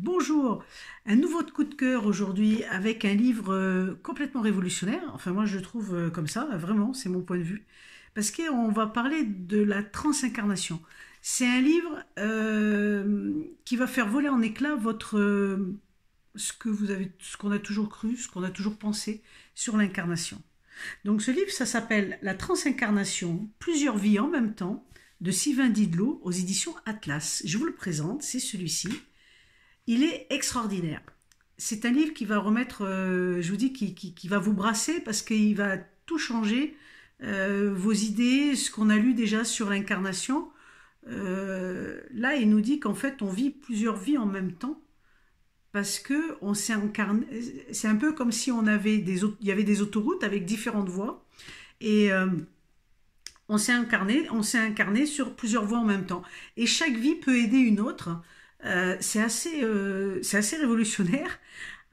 Bonjour, un nouveau coup de cœur aujourd'hui avec un livre euh, complètement révolutionnaire, enfin moi je le trouve euh, comme ça, vraiment, c'est mon point de vue, parce qu'on va parler de la transincarnation. C'est un livre euh, qui va faire voler en éclats votre, ce que vous avez, ce qu'on a toujours cru, ce qu'on a toujours pensé sur l'incarnation. Donc ce livre, ça s'appelle La transincarnation, plusieurs vies en même temps, de Sylvain Didlot aux éditions Atlas. Je vous le présente, c'est celui-ci. Il est extraordinaire. C'est un livre qui va remettre, euh, je vous dis, qui, va vous brasser parce qu'il va tout changer, euh, vos idées, ce qu'on a lu déjà sur l'incarnation. Euh, là, il nous dit qu'en fait, on vit plusieurs vies en même temps parce que on s'est incarné. C'est un peu comme si on avait des, il y avait des autoroutes avec différentes voies et on s'est incarné, on s'est incarné sur plusieurs voies en même temps. Et chaque vie peut aider une autre. Euh, euh, c'est assez, révolutionnaire.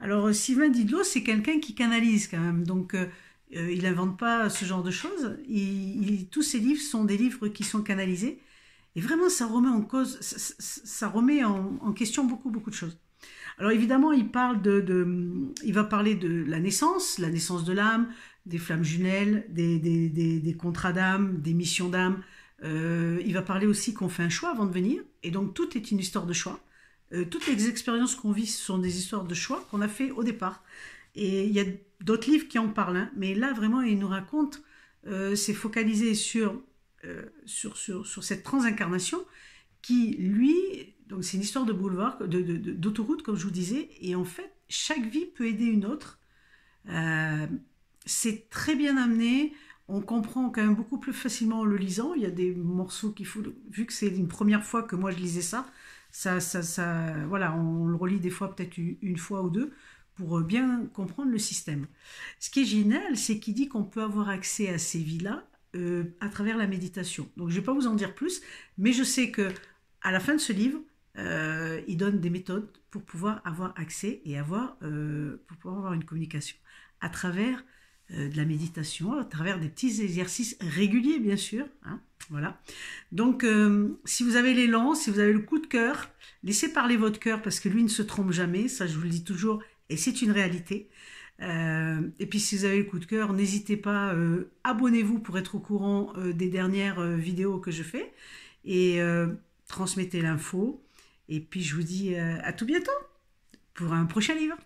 Alors euh, Sylvain Didlot, c'est quelqu'un qui canalise quand même, donc il n'invente pas ce genre de choses. tous ses livres sont des livres qui sont canalisés, et vraiment ça remet en question beaucoup beaucoup de choses. Alors évidemment, il parle de, il va parler de la naissance, la naissance de l'âme, des flammes jumelles, des contrats d'âme, des missions d'âme, euh, il va parler aussi qu'on fait un choix avant de venir, et donc tout est une histoire de choix. Euh, toutes les expériences qu'on vit sont des histoires de choix qu'on a fait au départ. Et il y a d'autres livres qui en parlent, hein. mais là vraiment, il nous raconte, euh, c'est focalisé sur, sur, sur, cette transincarnation qui, lui, donc c'est une histoire de boulevard, d'autoroute, comme je vous disais, et en fait, chaque vie peut aider une autre. c'est très bien amené on comprend quand même beaucoup plus facilement en le lisant. Il y a des morceaux qui faut... vu que c'est une première fois que moi je lisais ça, ça, ça, voilà, on le relit des fois peut-être une fois ou deux pour euh, bien comprendre le système. Ce qui est génial, c'est qu'il dit qu'on peut avoir accès à ces villas là euh, à travers la méditation. Donc je ne vais pas vous en dire plus, mais je sais que à la fin de ce livre, euh, il donne des méthodes pour pouvoir avoir accès et avoir, pour pouvoir avoir une communication à travers euh, de la méditation à travers des petits exercices réguliers, bien sûr. Hein, voilà. Donc, euh, si vous avez l'élan, si vous avez le coup de cœur, laissez parler votre cœur parce que lui ne se trompe jamais. Ça, je vous le dis toujours, et c'est une réalité. Euh, et puis, si vous avez le coup de cœur, n'hésitez pas, abonnez-vous pour être au courant des dernières vidéos que je fais et transmettez l'info. Et puis, je vous dis à tout bientôt pour un prochain livre.